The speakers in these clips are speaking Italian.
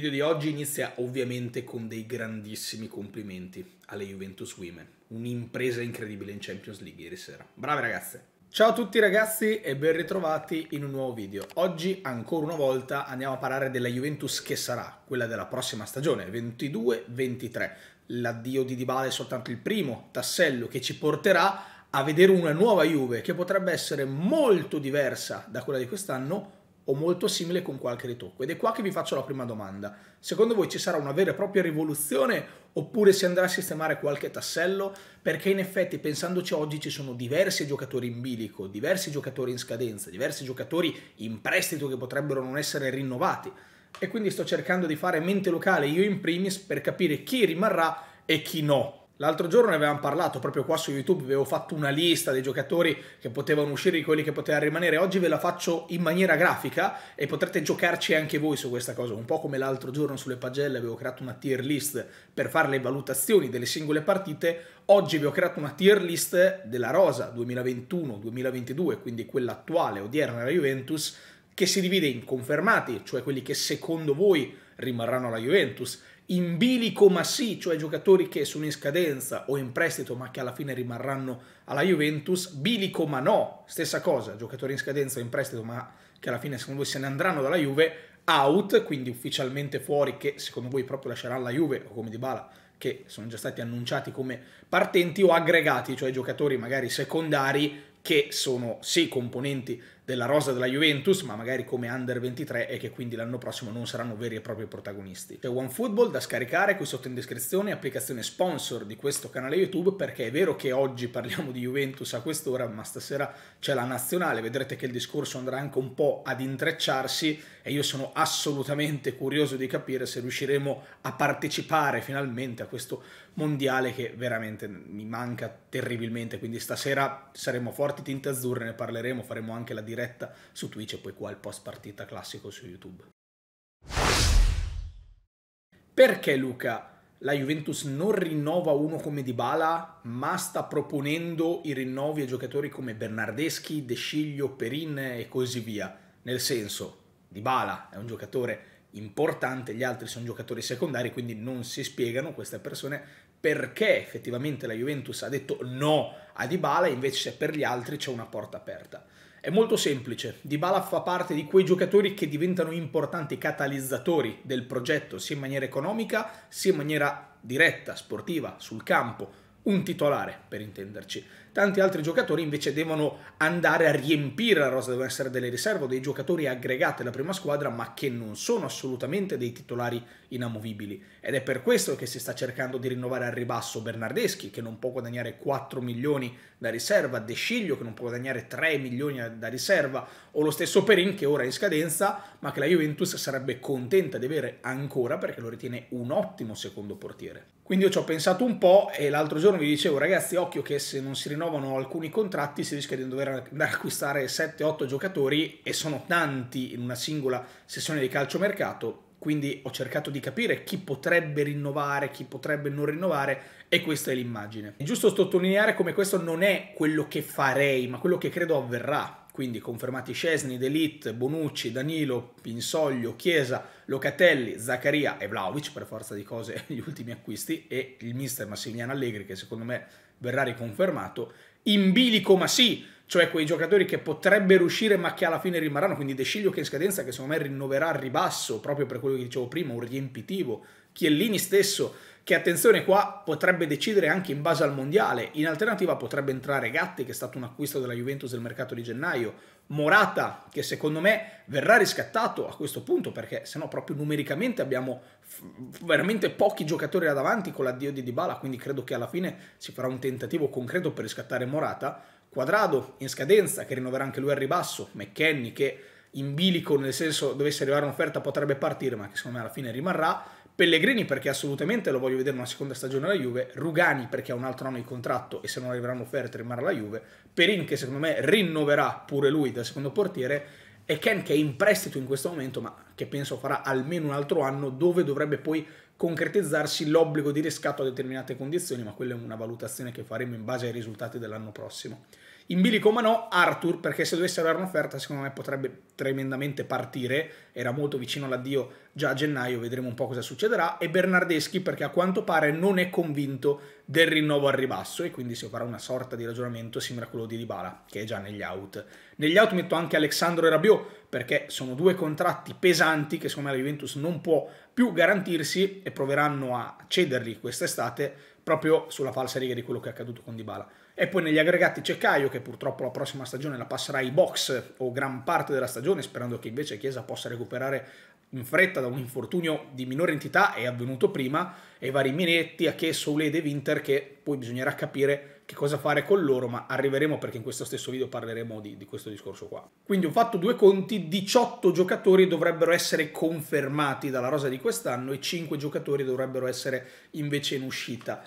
video di oggi inizia ovviamente con dei grandissimi complimenti alle Juventus Women, un'impresa incredibile in Champions League ieri sera. Brave ragazze! Ciao a tutti ragazzi e ben ritrovati in un nuovo video. Oggi ancora una volta andiamo a parlare della Juventus che sarà, quella della prossima stagione, 22-23. L'addio di Dybala è soltanto il primo tassello che ci porterà a vedere una nuova Juve che potrebbe essere molto diversa da quella di quest'anno, o molto simile con qualche ritocco. Ed è qua che vi faccio la prima domanda. Secondo voi ci sarà una vera e propria rivoluzione oppure si andrà a sistemare qualche tassello? Perché in effetti pensandoci oggi ci sono diversi giocatori in bilico, diversi giocatori in scadenza, diversi giocatori in prestito che potrebbero non essere rinnovati. E quindi sto cercando di fare mente locale io in primis per capire chi rimarrà e chi no L'altro giorno ne avevamo parlato proprio qua su YouTube, avevo fatto una lista dei giocatori che potevano uscire, di quelli che potevano rimanere. Oggi ve la faccio in maniera grafica e potrete giocarci anche voi su questa cosa. Un po' come l'altro giorno sulle pagelle avevo creato una tier list per fare le valutazioni delle singole partite. Oggi vi ho creato una tier list della Rosa 2021-2022, quindi quella attuale, odierna della Juventus, che si divide in confermati, cioè quelli che secondo voi rimarranno alla Juventus in bilico ma sì, cioè giocatori che sono in scadenza o in prestito ma che alla fine rimarranno alla Juventus, bilico ma no, stessa cosa, giocatori in scadenza o in prestito ma che alla fine secondo voi se ne andranno dalla Juve, out, quindi ufficialmente fuori che secondo voi proprio lasceranno la Juve o come Dybala che sono già stati annunciati come partenti o aggregati, cioè giocatori magari secondari che sono sì componenti della rosa della Juventus, ma magari come under 23 e che quindi l'anno prossimo non saranno veri e propri protagonisti. C'è OneFootball da scaricare qui sotto in descrizione, applicazione sponsor di questo canale YouTube, perché è vero che oggi parliamo di Juventus a quest'ora, ma stasera c'è la nazionale, vedrete che il discorso andrà anche un po' ad intrecciarsi e io sono assolutamente curioso di capire se riusciremo a partecipare finalmente a questo mondiale che veramente mi manca terribilmente, quindi stasera saremo forti tinte azzurre, ne parleremo, faremo anche la diretta su Twitch e poi qua il post partita classico su YouTube. Perché Luca la Juventus non rinnova uno come Dybala, ma sta proponendo i rinnovi a giocatori come Bernardeschi, De Sciglio, Perin e così via? Nel senso, Dybala è un giocatore importante, gli altri sono giocatori secondari, quindi non si spiegano queste persone perché effettivamente la Juventus ha detto no a Dybala e invece per gli altri c'è una porta aperta. È molto semplice, Dybala fa parte di quei giocatori che diventano importanti catalizzatori del progetto sia in maniera economica sia in maniera diretta, sportiva, sul campo, un titolare, per intenderci. Tanti altri giocatori invece devono andare a riempire la rosa, devono essere delle riserve o dei giocatori aggregati alla prima squadra, ma che non sono assolutamente dei titolari inamovibili. Ed è per questo che si sta cercando di rinnovare al ribasso Bernardeschi, che non può guadagnare 4 milioni da riserva, De Sciglio, che non può guadagnare 3 milioni da riserva, o lo stesso Perin, che ora è in scadenza, ma che la Juventus sarebbe contenta di avere ancora perché lo ritiene un ottimo secondo portiere. Quindi io ci ho pensato un po' e l'altro giorno vi dicevo ragazzi occhio che se non si rinnovano alcuni contratti si rischia di dover andare a acquistare 7-8 giocatori e sono tanti in una singola sessione di calciomercato quindi ho cercato di capire chi potrebbe rinnovare, chi potrebbe non rinnovare e questa è l'immagine. È giusto sottolineare come questo non è quello che farei ma quello che credo avverrà quindi confermati Scesni, D'Elite, Bonucci, Danilo, Pinsoglio, Chiesa, Locatelli, Zaccaria e Vlaovic, per forza di cose gli ultimi acquisti, e il mister Massimiliano Allegri che secondo me verrà riconfermato, in bilico ma sì, cioè quei giocatori che potrebbero uscire ma che alla fine rimarranno, quindi De Sciglio che è in scadenza che secondo me rinnoverà al ribasso proprio per quello che dicevo prima, un riempitivo, Chiellini stesso che attenzione qua potrebbe decidere anche in base al mondiale, in alternativa potrebbe entrare Gatti che è stato un acquisto della Juventus del mercato di gennaio, Morata che secondo me verrà riscattato a questo punto perché se no proprio numericamente abbiamo veramente pochi giocatori là davanti con l'addio di Dybala, quindi credo che alla fine si farà un tentativo concreto per riscattare Morata, Quadrado in scadenza che rinnoverà anche lui al ribasso, McKenny che in bilico nel senso dovesse arrivare un'offerta potrebbe partire ma che secondo me alla fine rimarrà, Pellegrini perché assolutamente lo voglio vedere una seconda stagione alla Juve, Rugani perché ha un altro anno di contratto e se non arriveranno offerte rimarrà la Juve, Perin che secondo me rinnoverà pure lui da secondo portiere e Ken che è in prestito in questo momento ma che penso farà almeno un altro anno dove dovrebbe poi concretizzarsi l'obbligo di riscatto a determinate condizioni ma quella è una valutazione che faremo in base ai risultati dell'anno prossimo. In bilico ma no, Arthur, perché se dovesse avere un'offerta secondo me potrebbe tremendamente partire, era molto vicino all'addio già a gennaio, vedremo un po' cosa succederà, e Bernardeschi perché a quanto pare non è convinto del rinnovo al ribasso e quindi si farà una sorta di ragionamento simile a quello di Dybala, che è già negli out. Negli out metto anche Alexandro e Rabiot, perché sono due contratti pesanti che secondo me la Juventus non può più garantirsi e proveranno a cederli quest'estate proprio sulla falsa riga di quello che è accaduto con Dybala. E poi negli aggregati c'è Caio che purtroppo la prossima stagione la passerà ai box o gran parte della stagione sperando che invece Chiesa possa recuperare in fretta da un infortunio di minore entità, è avvenuto prima, e vari Minetti, Ache, Soulede e Winter che poi bisognerà capire che cosa fare con loro, ma arriveremo perché in questo stesso video parleremo di, di questo discorso qua. Quindi ho fatto due conti, 18 giocatori dovrebbero essere confermati dalla rosa di quest'anno e 5 giocatori dovrebbero essere invece in uscita.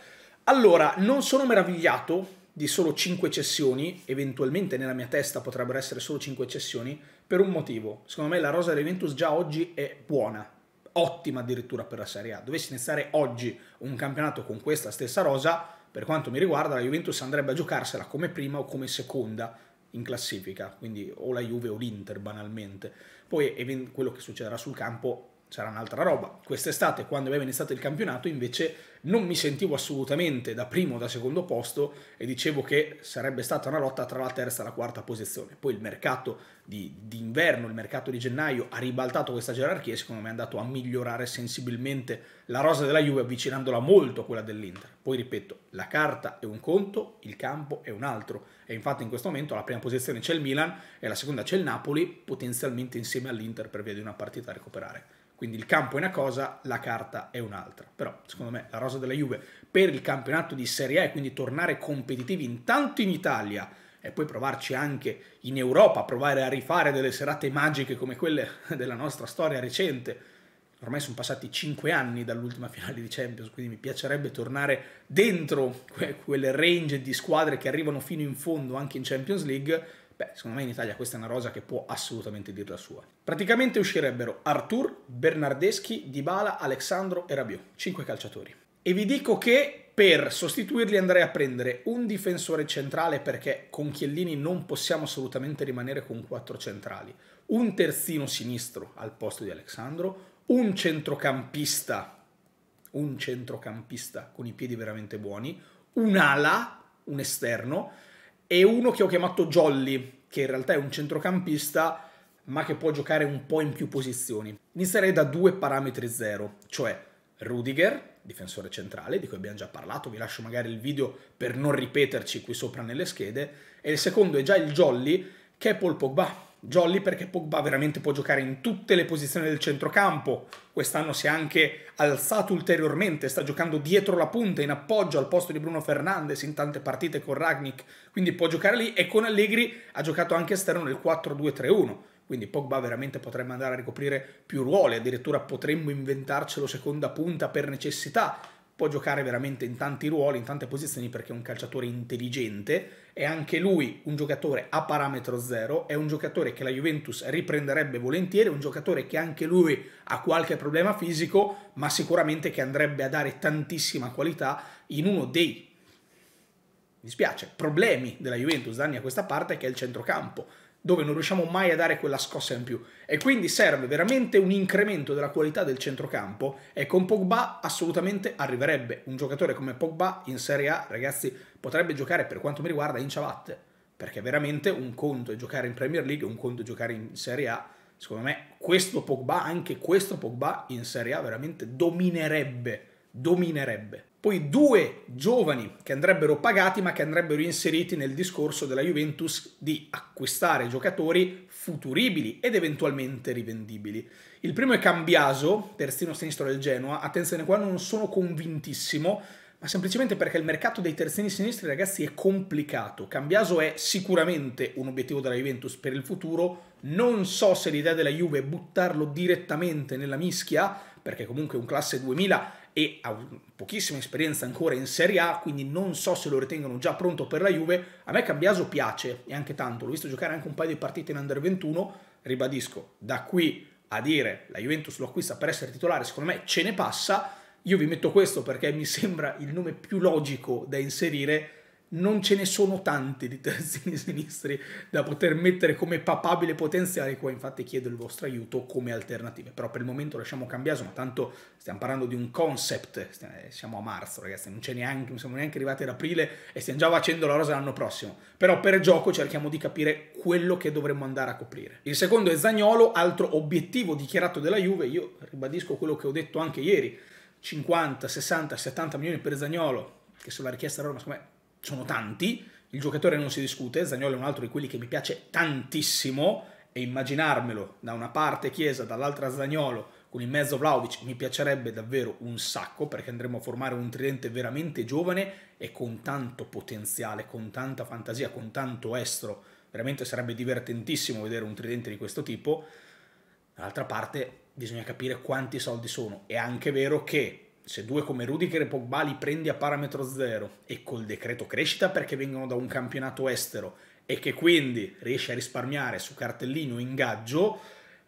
Allora, non sono meravigliato di solo 5 cessioni, eventualmente nella mia testa potrebbero essere solo 5 cessioni, per un motivo. Secondo me la rosa dell'Eventus già oggi è buona, ottima addirittura per la Serie A. Dovessi iniziare oggi un campionato con questa stessa rosa, per quanto mi riguarda la Juventus andrebbe a giocarsela come prima o come seconda in classifica, quindi o la Juve o l'Inter banalmente. Poi quello che succederà sul campo c'era un'altra roba. Quest'estate, quando aveva iniziato il campionato, invece non mi sentivo assolutamente da primo o da secondo posto e dicevo che sarebbe stata una lotta tra la terza e la quarta posizione. Poi il mercato di, d'inverno, il mercato di gennaio ha ribaltato questa gerarchia e secondo me è andato a migliorare sensibilmente la rosa della Juve avvicinandola molto a quella dell'Inter. Poi ripeto, la carta è un conto, il campo è un altro e infatti in questo momento alla prima posizione c'è il Milan e alla seconda c'è il Napoli, potenzialmente insieme all'Inter per via di una partita a recuperare quindi il campo è una cosa, la carta è un'altra. Però, secondo me, la rosa della Juve per il campionato di Serie A e quindi tornare competitivi intanto in Italia e poi provarci anche in Europa, provare a rifare delle serate magiche come quelle della nostra storia recente. Ormai sono passati 5 anni dall'ultima finale di Champions, quindi mi piacerebbe tornare dentro quelle range di squadre che arrivano fino in fondo anche in Champions League Beh, secondo me in Italia questa è una rosa che può assolutamente dir la sua. Praticamente uscirebbero Artur, Bernardeschi, Dybala, Alexandro e Rabiot, 5 calciatori. E vi dico che per sostituirli andrei a prendere un difensore centrale perché con Chiellini non possiamo assolutamente rimanere con 4 centrali, un terzino sinistro al posto di Alexandro, un centrocampista, un centrocampista con i piedi veramente buoni, un'ala, un esterno, e uno che ho chiamato Jolly, che in realtà è un centrocampista, ma che può giocare un po' in più posizioni. Inizierei da due parametri zero, cioè Rudiger, difensore centrale, di cui abbiamo già parlato, vi lascio magari il video per non ripeterci qui sopra nelle schede, e il secondo è già il Jolly, che è Paul Pogba, Jolly perché Pogba veramente può giocare in tutte le posizioni del centrocampo. Quest'anno si è anche alzato ulteriormente, sta giocando dietro la punta in appoggio al posto di Bruno Fernandes in tante partite con Ragnik, quindi può giocare lì e con Allegri ha giocato anche esterno nel 4-2-3-1. Quindi Pogba veramente potrebbe andare a ricoprire più ruoli, addirittura potremmo inventarcelo seconda punta per necessità. Può giocare veramente in tanti ruoli, in tante posizioni perché è un calciatore intelligente è anche lui un giocatore a parametro zero, è un giocatore che la Juventus riprenderebbe volentieri, un giocatore che anche lui ha qualche problema fisico, ma sicuramente che andrebbe a dare tantissima qualità in uno dei mi spiace, problemi della Juventus da anni a questa parte che è il centrocampo dove non riusciamo mai a dare quella scossa in più. E quindi serve veramente un incremento della qualità del centrocampo e con Pogba assolutamente arriverebbe. Un giocatore come Pogba in Serie A, ragazzi, potrebbe giocare per quanto mi riguarda in ciabatte, perché veramente un conto è giocare in Premier League, un conto è giocare in Serie A. Secondo me questo Pogba, anche questo Pogba in Serie A veramente dominerebbe, dominerebbe poi due giovani che andrebbero pagati ma che andrebbero inseriti nel discorso della Juventus di acquistare giocatori futuribili ed eventualmente rivendibili. Il primo è Cambiaso, terzino sinistro del Genoa, attenzione qua non sono convintissimo, ma semplicemente perché il mercato dei terzini sinistri ragazzi è complicato. Cambiaso è sicuramente un obiettivo della Juventus per il futuro, non so se l'idea della Juve è buttarlo direttamente nella mischia, perché comunque è un classe 2000 e ha pochissima esperienza ancora in Serie A, quindi non so se lo ritengono già pronto per la Juve. A me Cambiaso piace e anche tanto, l'ho visto giocare anche un paio di partite in Under 21, ribadisco, da qui a dire la Juventus lo acquista per essere titolare, secondo me ce ne passa. Io vi metto questo perché mi sembra il nome più logico da inserire non ce ne sono tanti di terzini sinistri da poter mettere come papabile potenziale, qua infatti chiedo il vostro aiuto come alternative, però per il momento lasciamo cambiare ma tanto stiamo parlando di un concept, eh, siamo a marzo ragazzi, non, neanche, non siamo neanche arrivati ad aprile e stiamo già facendo la rosa l'anno prossimo, però per gioco cerchiamo di capire quello che dovremmo andare a coprire. Il secondo è Zagnolo, altro obiettivo dichiarato della Juve, io ribadisco quello che ho detto anche ieri, 50, 60, 70 milioni per Zagnolo, che sulla richiesta Roma, secondo me sono tanti, il giocatore non si discute, Zagnolo è un altro di quelli che mi piace tantissimo e immaginarmelo da una parte Chiesa, dall'altra Zagnolo, con in mezzo Vlaovic mi piacerebbe davvero un sacco perché andremo a formare un tridente veramente giovane e con tanto potenziale, con tanta fantasia, con tanto estro. Veramente sarebbe divertentissimo vedere un tridente di questo tipo. Dall'altra parte bisogna capire quanti soldi sono. È anche vero che se due come Rudiger e Pogba li prendi a parametro zero e col decreto crescita perché vengono da un campionato estero e che quindi riesci a risparmiare su cartellino ingaggio,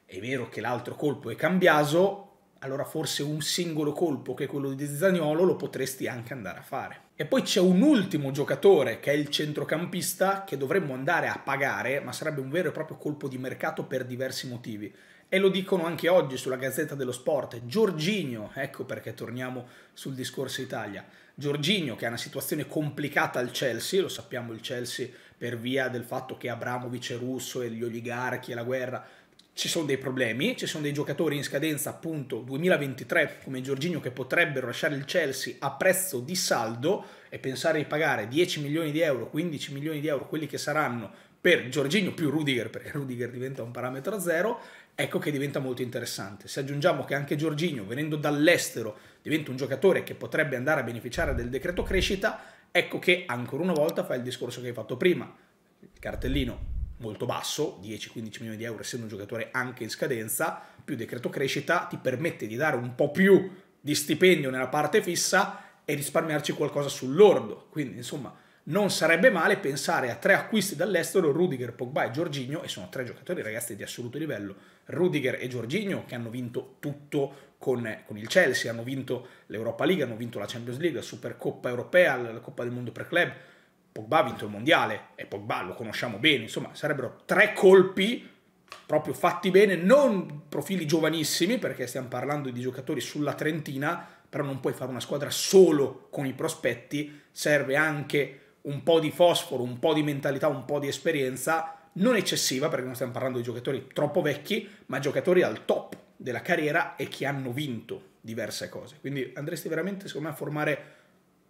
è vero che l'altro colpo è cambiato, allora forse un singolo colpo che è quello di Zagnolo lo potresti anche andare a fare. E poi c'è un ultimo giocatore che è il centrocampista che dovremmo andare a pagare, ma sarebbe un vero e proprio colpo di mercato per diversi motivi e lo dicono anche oggi sulla Gazzetta dello Sport. Giorginio, ecco perché torniamo sul discorso Italia. Giorginio che ha una situazione complicata al Chelsea, lo sappiamo il Chelsea per via del fatto che Abramovic è russo e gli oligarchi e la guerra ci sono dei problemi, ci sono dei giocatori in scadenza appunto 2023 come Giorginio che potrebbero lasciare il Chelsea a prezzo di saldo e pensare di pagare 10 milioni di euro, 15 milioni di euro, quelli che saranno per Giorginio più Rudiger, perché Rudiger diventa un parametro a zero, ecco che diventa molto interessante. Se aggiungiamo che anche Giorginio, venendo dall'estero, diventa un giocatore che potrebbe andare a beneficiare del decreto crescita, ecco che ancora una volta fa il discorso che hai fatto prima. Il cartellino molto basso, 10-15 milioni di euro, essendo un giocatore anche in scadenza, più decreto crescita ti permette di dare un po' più di stipendio nella parte fissa e risparmiarci qualcosa sull'ordo. Quindi, insomma, non sarebbe male pensare a tre acquisti dall'estero, Rudiger, Pogba e Giorginio, e sono tre giocatori ragazzi di assoluto livello, Rudiger e Giorginio che hanno vinto tutto con, con il Chelsea, hanno vinto l'Europa League, hanno vinto la Champions League, la Supercoppa Europea, la Coppa del Mondo per Club, Pogba ha vinto il Mondiale e Pogba lo conosciamo bene, insomma sarebbero tre colpi proprio fatti bene, non profili giovanissimi perché stiamo parlando di giocatori sulla Trentina, però non puoi fare una squadra solo con i prospetti, serve anche un po' di fosforo, un po' di mentalità, un po' di esperienza, non eccessiva perché non stiamo parlando di giocatori troppo vecchi, ma giocatori al top della carriera e che hanno vinto diverse cose. Quindi andresti veramente, secondo me, a formare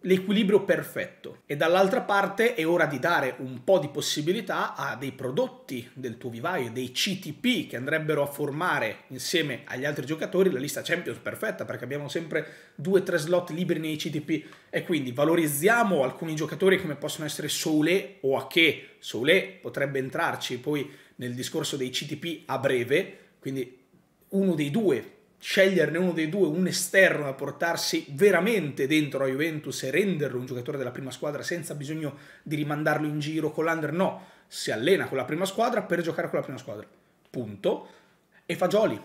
l'equilibrio perfetto e dall'altra parte è ora di dare un po' di possibilità a dei prodotti del tuo vivaio, dei CTP che andrebbero a formare insieme agli altri giocatori la lista Champions perfetta perché abbiamo sempre due o tre slot liberi nei CTP e quindi valorizziamo alcuni giocatori come possono essere Soule o Ake, Soule potrebbe entrarci poi nel discorso dei CTP a breve, quindi uno dei due sceglierne uno dei due, un esterno da portarsi veramente dentro a Juventus e renderlo un giocatore della prima squadra senza bisogno di rimandarlo in giro con l'under, no, si allena con la prima squadra per giocare con la prima squadra, punto, e Fagioli,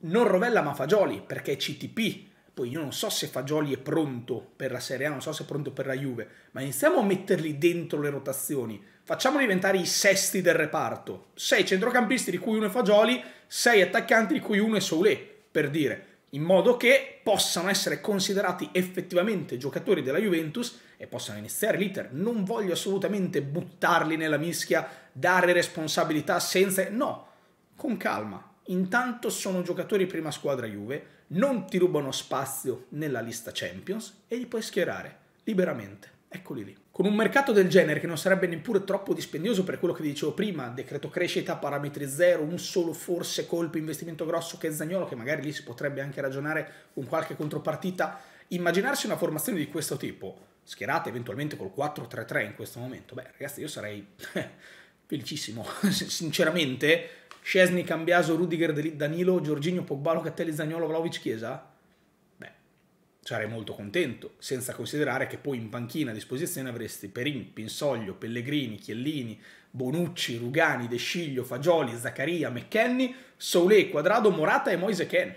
non Rovella ma Fagioli, perché è CTP, poi io non so se Fagioli è pronto per la Serie A, non so se è pronto per la Juve, ma iniziamo a metterli dentro le rotazioni, facciamo diventare i sesti del reparto, sei centrocampisti di cui uno è Fagioli, sei attaccanti di cui uno è Soule, per dire, in modo che possano essere considerati effettivamente giocatori della Juventus e possano iniziare l'iter. Non voglio assolutamente buttarli nella mischia, dare responsabilità senza... No, con calma. Intanto sono giocatori prima squadra Juve, non ti rubano spazio nella lista Champions e li puoi schierare liberamente. Eccoli lì. Con un mercato del genere che non sarebbe neppure troppo dispendioso per quello che dicevo prima, decreto crescita, parametri zero, un solo forse colpo, investimento grosso che è Zagnolo, che magari lì si potrebbe anche ragionare con qualche contropartita, immaginarsi una formazione di questo tipo, schierata eventualmente col 4-3-3 in questo momento, beh ragazzi io sarei eh, felicissimo, sinceramente, Scesni, Cambiaso, Rudiger, Danilo, Giorginio, Pogbalo, Cattelli, Zagnolo, Vlaovic, Chiesa, sarei molto contento, senza considerare che poi in panchina a disposizione avresti Perin, Pinsoglio, Pellegrini, Chiellini, Bonucci, Rugani, De Sciglio, Fagioli, Zaccaria, McKenny, Soule, Quadrado, Morata e Moise Ken.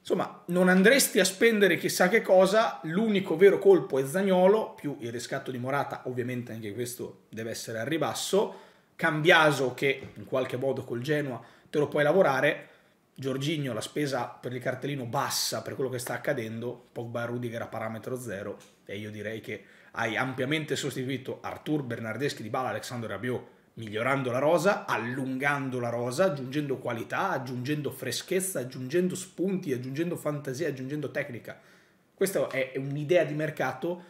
Insomma, non andresti a spendere chissà che cosa, l'unico vero colpo è Zagnolo, più il riscatto di Morata, ovviamente anche questo deve essere al ribasso, Cambiaso che in qualche modo col Genoa te lo puoi lavorare, Giorginio la spesa per il cartellino bassa per quello che sta accadendo, Pogba e Rudiger a parametro zero e io direi che hai ampiamente sostituito Artur, Bernardeschi, di Bala, Alexandre Rabiot migliorando la rosa, allungando la rosa, aggiungendo qualità, aggiungendo freschezza, aggiungendo spunti, aggiungendo fantasia, aggiungendo tecnica. Questa è un'idea di mercato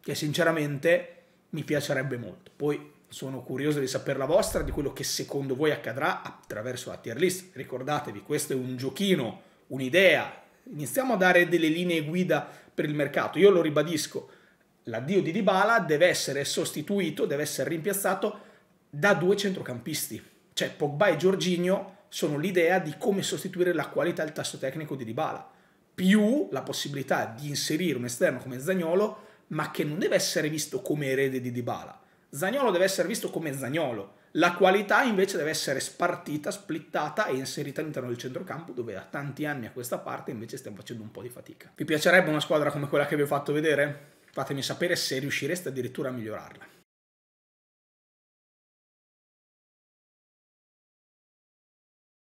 che sinceramente mi piacerebbe molto. Poi sono curioso di sapere la vostra, di quello che secondo voi accadrà attraverso la tier list. Ricordatevi, questo è un giochino, un'idea. Iniziamo a dare delle linee guida per il mercato. Io lo ribadisco, l'addio di Dybala deve essere sostituito, deve essere rimpiazzato da due centrocampisti. Cioè Pogba e Giorginio sono l'idea di come sostituire la qualità e il tasso tecnico di Dybala, più la possibilità di inserire un esterno come Zagnolo, ma che non deve essere visto come erede di Dybala Zagnolo deve essere visto come Zagnolo, la qualità invece deve essere spartita, splittata e inserita all'interno del centrocampo dove da tanti anni a questa parte invece stiamo facendo un po' di fatica. Vi piacerebbe una squadra come quella che vi ho fatto vedere? Fatemi sapere se riuscireste addirittura a migliorarla.